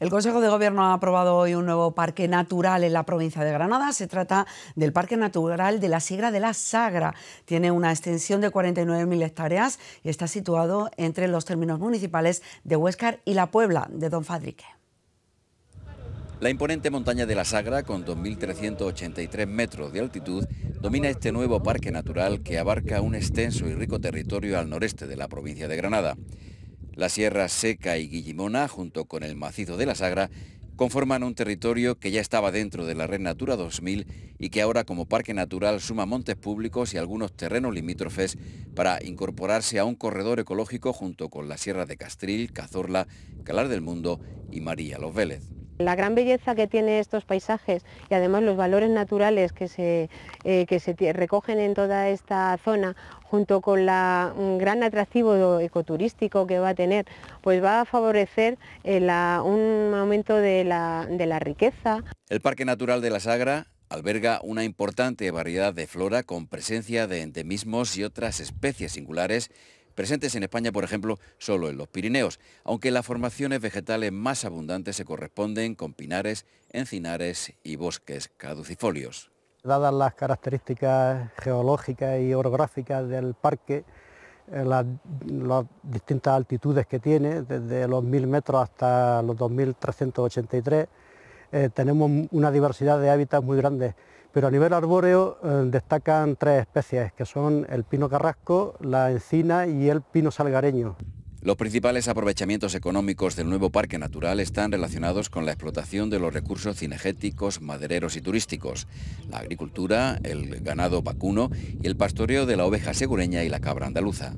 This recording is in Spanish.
El Consejo de Gobierno ha aprobado hoy un nuevo parque natural en la provincia de Granada. Se trata del Parque Natural de la Sierra de la Sagra. Tiene una extensión de 49.000 hectáreas y está situado entre los términos municipales de Huéscar y La Puebla, de Don Fadrique. La imponente montaña de la Sagra, con 2.383 metros de altitud, domina este nuevo parque natural que abarca un extenso y rico territorio al noreste de la provincia de Granada. La Sierra Seca y Guillimona, junto con el macizo de la Sagra, conforman un territorio que ya estaba dentro de la red Natura 2000 y que ahora como parque natural suma montes públicos y algunos terrenos limítrofes para incorporarse a un corredor ecológico junto con la Sierra de Castril, Cazorla, Calar del Mundo y María Los Vélez. La gran belleza que tienen estos paisajes y además los valores naturales que se, eh, se recogen en toda esta zona, junto con el un mm, gran atractivo ecoturístico que va a tener, pues va a favorecer eh, un aumento de la, de la riqueza. El Parque Natural de la Sagra alberga una importante variedad de flora con presencia de endemismos y otras especies singulares presentes en España, por ejemplo, solo en los Pirineos, aunque las formaciones vegetales más abundantes se corresponden con pinares, encinares y bosques caducifolios. Dadas las características geológicas y orográficas del parque, eh, las, distintas altitudes que tiene, desde los 1.000 metros hasta los 2.383, eh, tenemos una diversidad de hábitats muy grande, pero a nivel arbóreo eh, destacan tres especies, que son el pino carrasco, la encina y el pino salgareño. Los principales aprovechamientos económicos del nuevo parque natural están relacionados con la explotación de los recursos cinegéticos, madereros y turísticos, la agricultura, el ganado vacuno y el pastoreo de la oveja segureña y la cabra andaluza.